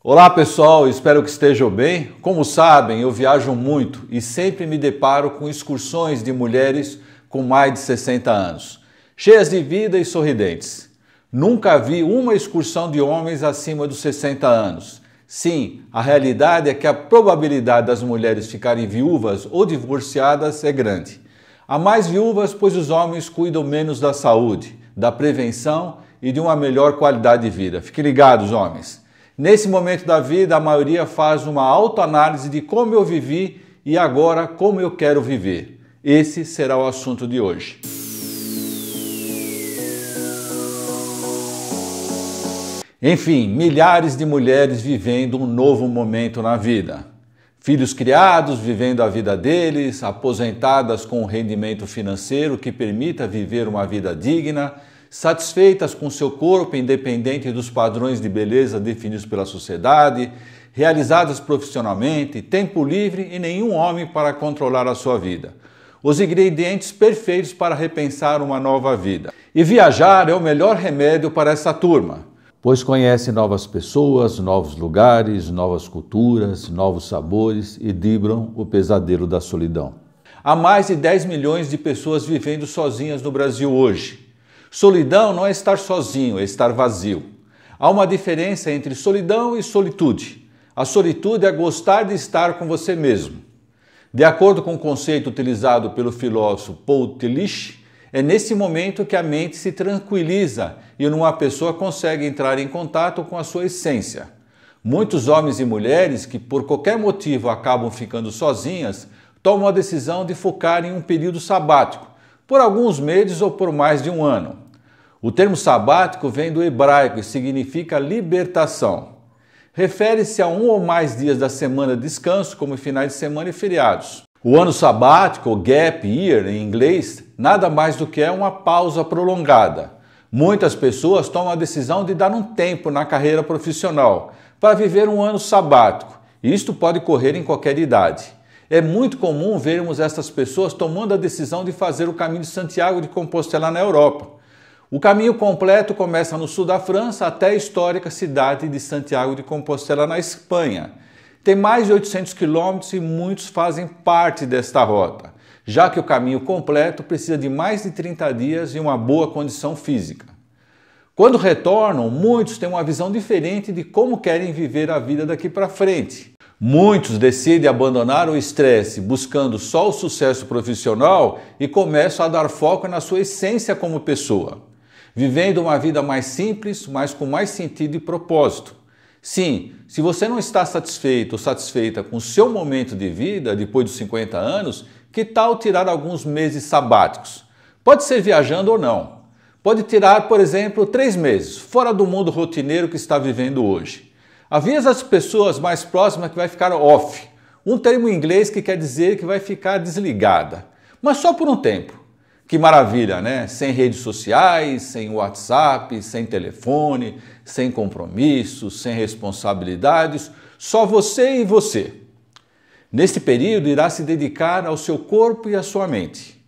Olá pessoal, espero que estejam bem. Como sabem, eu viajo muito e sempre me deparo com excursões de mulheres com mais de 60 anos, cheias de vida e sorridentes. Nunca vi uma excursão de homens acima dos 60 anos. Sim, a realidade é que a probabilidade das mulheres ficarem viúvas ou divorciadas é grande. Há mais viúvas, pois os homens cuidam menos da saúde, da prevenção e de uma melhor qualidade de vida. Fiquem ligados, homens! Nesse momento da vida, a maioria faz uma autoanálise de como eu vivi e agora como eu quero viver. Esse será o assunto de hoje. Enfim, milhares de mulheres vivendo um novo momento na vida. Filhos criados vivendo a vida deles, aposentadas com um rendimento financeiro que permita viver uma vida digna, satisfeitas com seu corpo independente dos padrões de beleza definidos pela sociedade, realizadas profissionalmente, tempo livre e nenhum homem para controlar a sua vida. Os ingredientes perfeitos para repensar uma nova vida. E viajar é o melhor remédio para essa turma, pois conhece novas pessoas, novos lugares, novas culturas, novos sabores e dibram o pesadelo da solidão. Há mais de 10 milhões de pessoas vivendo sozinhas no Brasil hoje. Solidão não é estar sozinho, é estar vazio. Há uma diferença entre solidão e solitude. A solitude é gostar de estar com você mesmo. De acordo com o conceito utilizado pelo filósofo Paul Tillich, é nesse momento que a mente se tranquiliza e uma pessoa consegue entrar em contato com a sua essência. Muitos homens e mulheres que por qualquer motivo acabam ficando sozinhas tomam a decisão de focar em um período sabático por alguns meses ou por mais de um ano. O termo sabático vem do hebraico e significa libertação. Refere-se a um ou mais dias da semana de descanso, como finais de semana e feriados. O ano sabático, ou gap year em inglês, nada mais do que é uma pausa prolongada. Muitas pessoas tomam a decisão de dar um tempo na carreira profissional para viver um ano sabático. Isto pode ocorrer em qualquer idade. É muito comum vermos essas pessoas tomando a decisão de fazer o caminho de Santiago de Compostela na Europa. O caminho completo começa no sul da França até a histórica cidade de Santiago de Compostela, na Espanha. Tem mais de 800 quilômetros e muitos fazem parte desta rota, já que o caminho completo precisa de mais de 30 dias e uma boa condição física. Quando retornam, muitos têm uma visão diferente de como querem viver a vida daqui para frente. Muitos decidem abandonar o estresse buscando só o sucesso profissional e começam a dar foco na sua essência como pessoa, vivendo uma vida mais simples, mas com mais sentido e propósito. Sim, se você não está satisfeito ou satisfeita com o seu momento de vida depois dos 50 anos, que tal tirar alguns meses sabáticos? Pode ser viajando ou não. Pode tirar, por exemplo, três meses fora do mundo rotineiro que está vivendo hoje. Avisa as pessoas mais próximas que vai ficar off, um termo em inglês que quer dizer que vai ficar desligada, mas só por um tempo. Que maravilha, né? Sem redes sociais, sem WhatsApp, sem telefone, sem compromissos, sem responsabilidades, só você e você. Neste período, irá se dedicar ao seu corpo e à sua mente.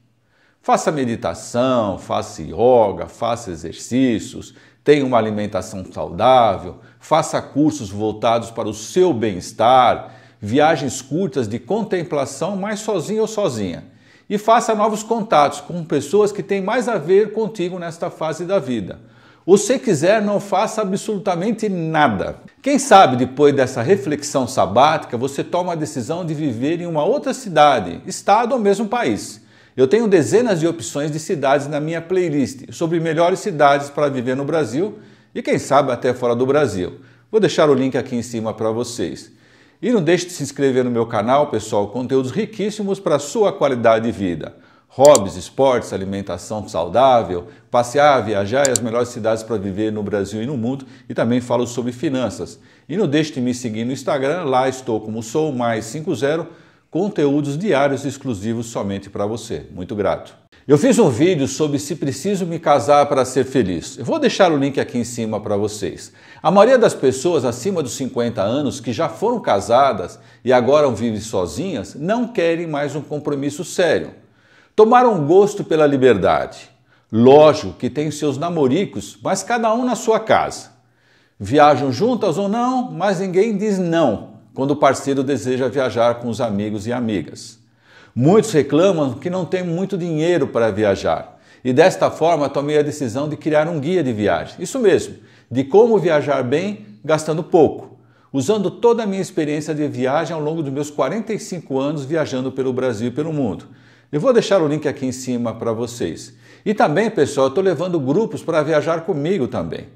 Faça meditação, faça yoga, faça exercícios, tenha uma alimentação saudável, faça cursos voltados para o seu bem-estar, viagens curtas de contemplação, mais sozinho ou sozinha. E faça novos contatos com pessoas que têm mais a ver contigo nesta fase da vida. Ou se quiser, não faça absolutamente nada. Quem sabe depois dessa reflexão sabática você toma a decisão de viver em uma outra cidade, estado ou mesmo país eu tenho dezenas de opções de cidades na minha playlist sobre melhores cidades para viver no Brasil e quem sabe até fora do Brasil. Vou deixar o link aqui em cima para vocês. E não deixe de se inscrever no meu canal, pessoal, conteúdos riquíssimos para a sua qualidade de vida. Hobbies, esportes, alimentação saudável, passear, viajar e é as melhores cidades para viver no Brasil e no mundo. E também falo sobre finanças. E não deixe de me seguir no Instagram, lá estou como sou mais 50 conteúdos diários exclusivos somente para você. Muito grato. Eu fiz um vídeo sobre se preciso me casar para ser feliz. Eu vou deixar o link aqui em cima para vocês. A maioria das pessoas acima dos 50 anos que já foram casadas e agora vivem sozinhas não querem mais um compromisso sério. Tomaram gosto pela liberdade. Lógico que tem seus namoricos, mas cada um na sua casa. Viajam juntas ou não, mas ninguém diz não quando o parceiro deseja viajar com os amigos e amigas. Muitos reclamam que não tem muito dinheiro para viajar e desta forma tomei a decisão de criar um guia de viagem. Isso mesmo, de como viajar bem gastando pouco, usando toda a minha experiência de viagem ao longo dos meus 45 anos viajando pelo Brasil e pelo mundo. Eu vou deixar o link aqui em cima para vocês. E também, pessoal, estou levando grupos para viajar comigo também.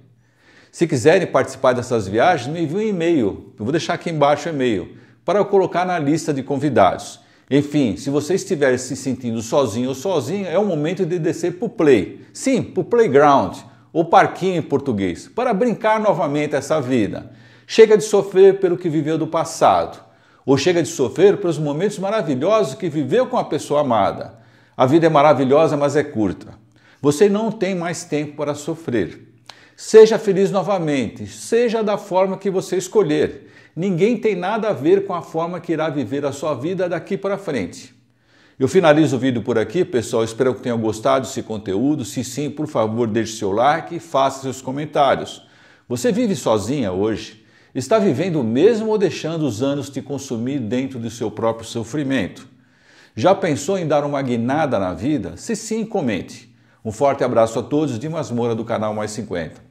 Se quiserem participar dessas viagens, me enviem um e-mail. Eu vou deixar aqui embaixo o e-mail para eu colocar na lista de convidados. Enfim, se você estiver se sentindo sozinho ou sozinha, é o momento de descer para o play. Sim, para o playground, ou parquinho em português, para brincar novamente essa vida. Chega de sofrer pelo que viveu do passado, ou chega de sofrer pelos momentos maravilhosos que viveu com a pessoa amada. A vida é maravilhosa, mas é curta. Você não tem mais tempo para sofrer. Seja feliz novamente, seja da forma que você escolher. Ninguém tem nada a ver com a forma que irá viver a sua vida daqui para frente. Eu finalizo o vídeo por aqui, pessoal. Espero que tenham gostado desse conteúdo. Se sim, por favor, deixe seu like e faça seus comentários. Você vive sozinha hoje? Está vivendo mesmo ou deixando os anos te consumir dentro do seu próprio sofrimento? Já pensou em dar uma guinada na vida? Se sim, comente. Um forte abraço a todos de Masmora do canal Mais 50.